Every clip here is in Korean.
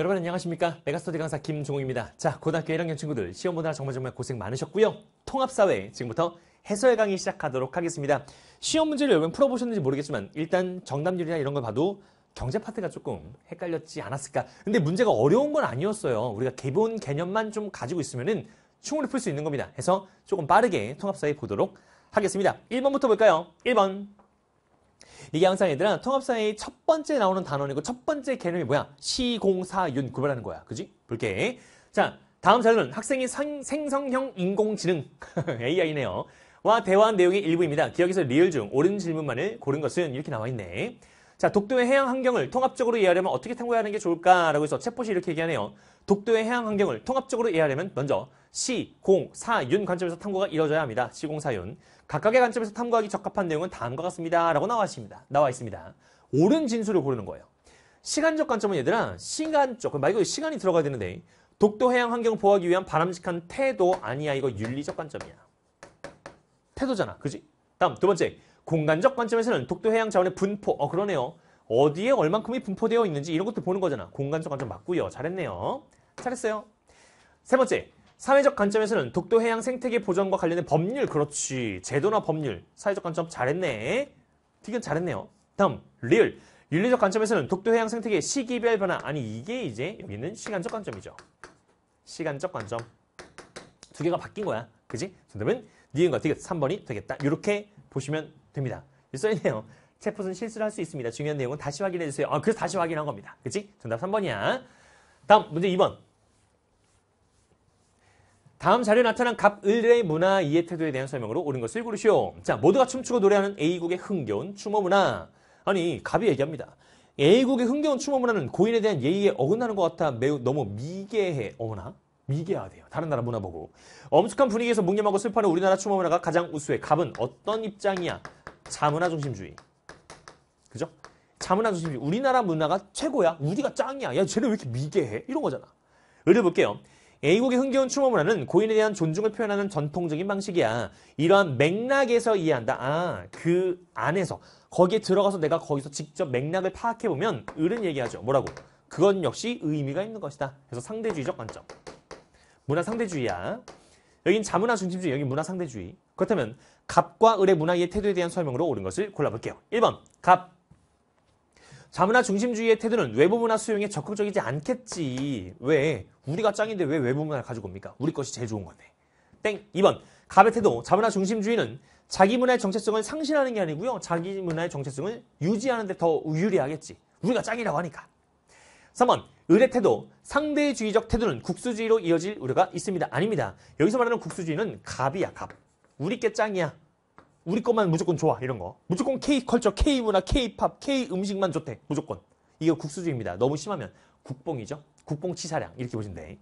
여러분 안녕하십니까? 메가스터디 강사 김종욱입니다 자, 고등학교 1학년 친구들 시험 보느라 정말 정말 고생 많으셨고요. 통합사회 지금부터 해설 강의 시작하도록 하겠습니다. 시험 문제를 여러분 풀어보셨는지 모르겠지만 일단 정답률이나 이런 걸 봐도 경제 파트가 조금 헷갈렸지 않았을까. 근데 문제가 어려운 건 아니었어요. 우리가 기본 개념만 좀 가지고 있으면은 충분히 풀 수 있는 겁니다. 해서 조금 빠르게 통합사회 보도록 하겠습니다. 1번부터 볼까요? 1번. 이게 항상 얘들아 통합사의 첫 번째 나오는 단원이고 첫 번째 개념이 뭐야? 시공사윤 구별하는 거야. 그지? 볼게. 자, 다음 자료는 학생이 상, 생성형 인공지능 AI네요. 와 대화한 내용의 일부입니다. 기억에서 리얼 중 옳은 질문만을 고른 것은 이렇게 나와 있네. 자, 독도의 해양 환경을 통합적으로 이해하려면 어떻게 탐구하는 게 좋을까라고 해서 챗봇이 이렇게 얘기하네요. 독도의 해양 환경을 통합적으로 이해하려면 먼저 시, 공, 사, 윤 관점에서 탐구가 이루어져야 합니다. 시, 공, 사, 윤. 각각의 관점에서 탐구하기 적합한 내용은 다음과 같습니다. 라고 나와 있습니다. 나와 있습니다. 옳은 진술을 고르는 거예요. 시간적 관점은 얘들아, 시간적, 말 그대로 시간이 들어가야 되는데 독도 해양 환경 을 보호하기 위한 바람직한 태도 아니야. 이거 윤리적 관점이야. 태도잖아. 그지? 다음 두 번째. 공간적 관점에서는 독도 해양 자원의 분포, 어 그러네요. 어디에 얼만큼이 분포되어 있는지 이런 것도 보는 거잖아. 공간적 관점 맞고요. 잘했네요. 잘했어요. 세 번째, 사회적 관점에서는 독도 해양 생태계 보전과 관련된 법률, 그렇지. 제도나 법률, 사회적 관점 잘했네. 디귿 잘했네요. 다음, 리을. 윤리적 관점에서는 독도 해양 생태계 시기별 변화. 아니, 이게 이제 여기는 시간적 관점이죠. 시간적 관점. 두 개가 바뀐 거야. 그지? 정답면 니은과 디귿 3번이 되겠다. 이렇게 보시면 됩니다. 써있네요. 체포는 실수를 할 수 있습니다. 중요한 내용은 다시 확인해 주세요. 아, 그래서 다시 확인한 겁니다. 그치? 정답 3번이야. 다음 문제 2번. 다음 자료에 나타난 갑을의 문화 이해 태도에 대한 설명으로 옳은 것을 고르시오. 자, 모두가 춤추고 노래하는 A국의 흥겨운 추모 문화. 아니, 갑이 얘기합니다. A국의 흥겨운 추모 문화는 고인에 대한 예의에 어긋나는 것 같아 매우 너무 미개해. 어머나. 미개하돼요 다른 나라 문화 보고. 엄숙한 분위기에서 묵념하고 슬퍼하는 우리나라 추모 문화가 가장 우수해. 갑은 어떤 입장이야? 자문화 중심주의. 그죠? 자문화 중심주의. 우리나라 문화가 최고야. 우리가 짱이야. 야, 쟤네 왜 이렇게 미개해? 이런 거잖아. 의뢰 볼게요. A국의 흥겨운 추모 문화는 고인에 대한 존중을 표현하는 전통적인 방식이야. 이러한 맥락에서 이해한다. 아, 그 안에서. 거기에 들어가서 내가 거기서 직접 맥락을 파악해보면 을은 얘기하죠. 뭐라고? 그건 역시 의미가 있는 것이다. 그래서 상대주의적 관점. 문화상대주의야. 여긴 자문화 중심주의, 여긴 문화상대주의. 그렇다면 갑과 을의 문화의 태도에 대한 설명으로 옳은 것을 골라볼게요. 1번 갑. 자문화 중심주의의 태도는 외부 문화 수용에 적극적이지 않겠지. 왜? 우리가 짱인데 왜 외부 문화를 가지고 옵니까? 우리 것이 제일 좋은 건데. 땡. 2번 갑의 태도, 자문화 중심주의는 자기 문화의 정체성을 상실하는 게 아니고요. 자기 문화의 정체성을 유지하는 데 더 유리하겠지. 우리가 짱이라고 하니까. 3번 의례 태도, 상대주의적 태도는 국수주의로 이어질 우려가 있습니다. 아닙니다. 여기서 말하는 국수주의는 갑이야, 갑. 우리 게 짱이야. 우리 것만 무조건 좋아, 이런 거. 무조건 K컬처, K문화, K팝, K음식만 좋대, 무조건. 이거 국수주의입니다. 너무 심하면 국뽕이죠. 국뽕 치사량, 이렇게 보시면 돼.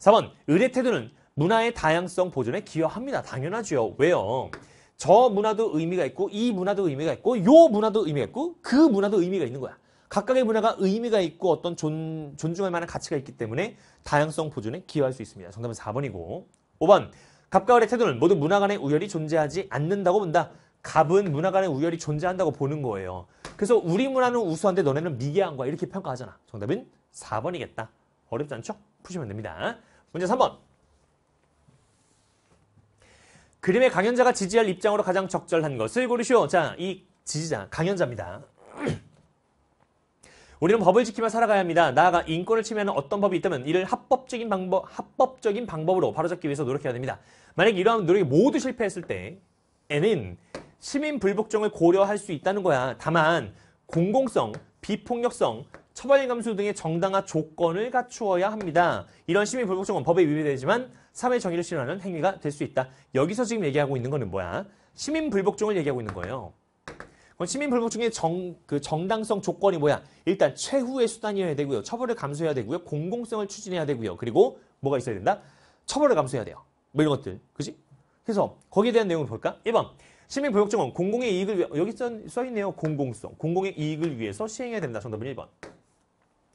4번, 의례 태도는 문화의 다양성 보존에 기여합니다. 당연하죠. 왜요? 저 문화도 의미가 있고, 이 문화도 의미가 있고, 요 문화도 의미가 있고, 그 문화도 의미가 있는 거야. 각각의 문화가 의미가 있고 어떤 존, 존중할 만한 가치가 있기 때문에 다양성 보존에 기여할 수 있습니다. 정답은 4번이고 5번 갑과을의 태도는 모두 문화 간의 우열이 존재하지 않는다고 본다. 갑은 문화 간의 우열이 존재한다고 보는 거예요. 그래서 우리 문화는 우수한데 너네는 미개한 거야 이렇게 평가하잖아. 정답은 4번이겠다. 어렵지 않죠? 푸시면 됩니다. 문제 3번 그림의 강연자가 지지할 입장으로 가장 적절한 것을 고르시오. 자, 이 지지자, 강연자입니다. 우리는 법을 지키며 살아가야 합니다. 나아가 인권을 침해하는 어떤 법이 있다면 이를 합법적인 방법, 합법적인 방법으로 바로잡기 위해서 노력해야 됩니다. 만약 이러한 노력이 모두 실패했을 때, 에는 시민 불복종을 고려할 수 있다는 거야. 다만 공공성, 비폭력성, 처벌 감수 등의 정당화 조건을 갖추어야 합니다. 이런 시민 불복종은 법에 위배되지만 사회 정의를 실현하는 행위가 될 수 있다. 여기서 지금 얘기하고 있는 거는 뭐야? 시민 불복종을 얘기하고 있는 거예요. 그럼 시민 불복종의 정, 그 정당성 조건이 뭐야? 일단 최후의 수단이어야 되고요. 처벌을 감수해야 되고요. 공공성을 추진해야 되고요. 그리고 뭐가 있어야 된다? 처벌을 감수해야 돼요. 뭐 이런 것들. 그지? 그래서 거기에 대한 내용을 볼까? 1번. 시민 불복종은 공공의 이익을 위해, 여기 써 있네요. 공공성. 공공의 이익을 위해서 시행해야 된다. 정답은 1번.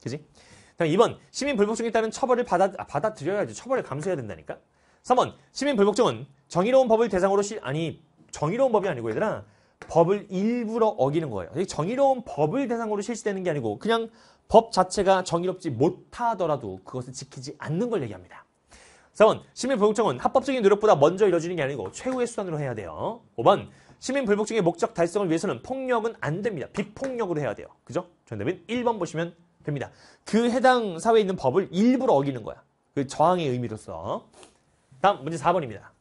그지? 다음 2번. 시민 불복종에 따른 처벌을 받아, 아, 받아들여야지. 처벌을 감수해야 된다니까? 3번. 시민 불복종은 정의로운 법을 대상으로 실, 아니, 정의로운 법이 아니고 얘들아. 법을 일부러 어기는 거예요. 정의로운 법을 대상으로 실시되는 게 아니고 그냥 법 자체가 정의롭지 못하더라도 그것을 지키지 않는 걸 얘기합니다. 4번 시민보복청은 합법적인 노력보다 먼저 이뤄지는 게 아니고 최후의 수단으로 해야 돼요. 5번 시민불복청의 목적 달성을 위해서는 폭력은 안 됩니다. 비폭력으로 해야 돼요. 그죠? 전답은 1번 보시면 됩니다. 그 해당 사회에 있는 법을 일부러 어기는 거야. 그 저항의 의미로서. 다음 문제 4번입니다.